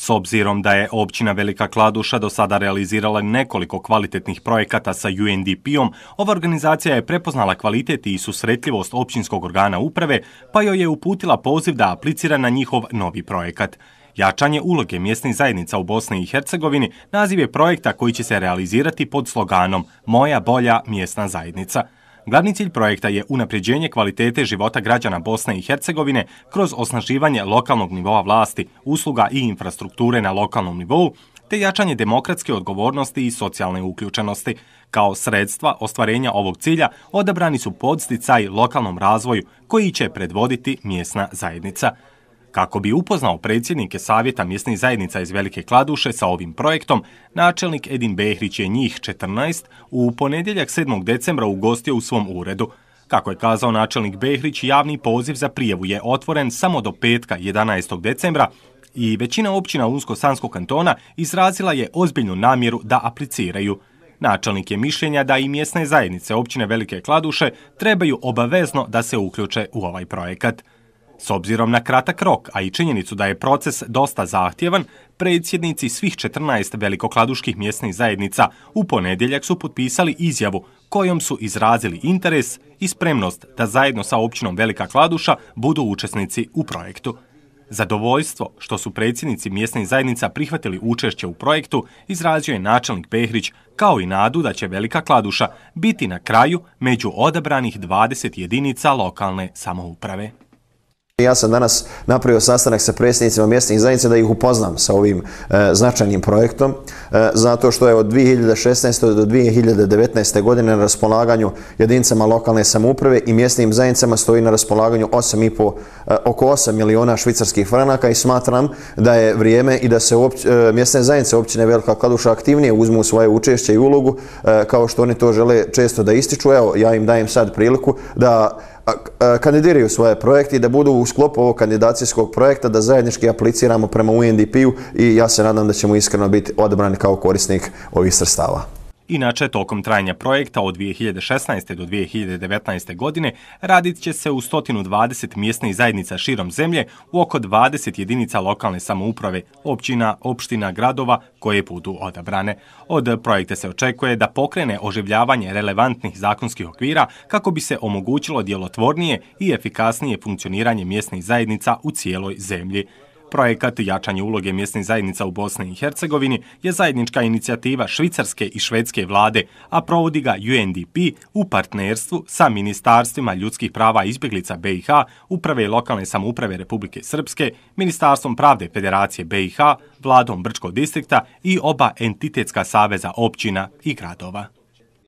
S obzirom da je općina Velika Kladuša do sada realizirala nekoliko kvalitetnih projekata sa UNDP-om, ova organizacija je prepoznala kvalitet i susretljivost općinskog organa uprave, pa joj je uputila poziv da aplicira na njihov novi projekat. Jačanje uloge mjesnih zajednica u Bosni i Hercegovini naziv je projekta koji će se realizirati pod sloganom Moja bolja mjesna zajednica – Glavni cilj projekta je unapređenje kvalitete života građana Bosne i Hercegovine kroz osnaživanje lokalnog nivoa vlasti, usluga i infrastrukture na lokalnom nivou, te jačanje demokratske odgovornosti i socijalne uključenosti. Kao sredstva ostvarenja ovog cilja odabrani su podsticaj lokalnom razvoju koji će predvoditi mjesna zajednica. Kako bi upoznao predsjednike Savjeta mjesnih zajednica iz Velike Kladuše sa ovim projektom, načelnik Edin Behrić je njih 14 u ponedjeljak 7. decembra ugostio u svom uredu. Kako je kazao načelnik Behrić, javni poziv za prijevu je otvoren samo do petka 11. decembra i većina općina Unsko-Sanskog kantona izrazila je ozbiljnu namjeru da apliciraju. Načelnik je mišljenja da i mjesne zajednice općine Velike Kladuše trebaju obavezno da se uključe u ovaj projekat. S obzirom na kratak rok, a i činjenicu da je proces dosta zahtjevan, predsjednici svih 14 velikokladuških mjesnih zajednica u ponedjeljak su potpisali izjavu kojom su izrazili interes i spremnost da zajedno sa općinom Velika Kladuša budu učesnici u projektu. Zadovoljstvo što su predsjednici mjesnih zajednica prihvatili učešće u projektu izrazio je načelnik Pehrić kao i nadu da će Velika Kladuša biti na kraju među odabranih 20 jedinica lokalne samouprave. Ja sam danas napravio sastanak sa predsjednicima mjestnih zajednica da ih upoznam sa ovim e, značajnim projektom, e, zato što je od 2016. do 2019. godine na raspolaganju jedinicama lokalne samouprave i mjestnim zajednicama stoji na raspolaganju 8,5, e, oko 8 miliona švicarskih franaka i smatram da je vrijeme i da se opć, mjestne zajednice općine Velika Kladuša aktivnije uzmu svoje učešće i ulogu kao što oni to žele često da ističu. Evo, ja im dajem sad priliku da kandidiraju svoje projekte i da budu u sklopu ovog kandidacijskog projekta da zajednički apliciramo prema UNDP-u i ja se nadam da ćemo iskreno biti odebrani kao korisnik ovih sredstava. Inače, tokom trajanja projekta od 2016. do 2019. godine radit će se u 120 mjesnih zajednica širom zemlje u oko 20 jedinica lokalne samouprave, općina, opština, gradova koje budu odabrane. Od projekta se očekuje da pokrene oživljavanje relevantnih zakonskih okvira kako bi se omogućilo djelotvornije i efikasnije funkcioniranje mjesnih zajednica u cijeloj zemlji. Projekat jačanje uloge mjesnih zajednica u Bosni i Hercegovini je zajednička inicijativa švicarske i švedske vlade, a provodi ga UNDP u partnerstvu sa Ministarstvima ljudskih prava izbjeglica BiH, Uprave i lokalne samouprave Republike Srpske, Ministarstvom pravde Federacije BiH, vladom Brčko distrikta i oba entitetska saveza općina i gradova.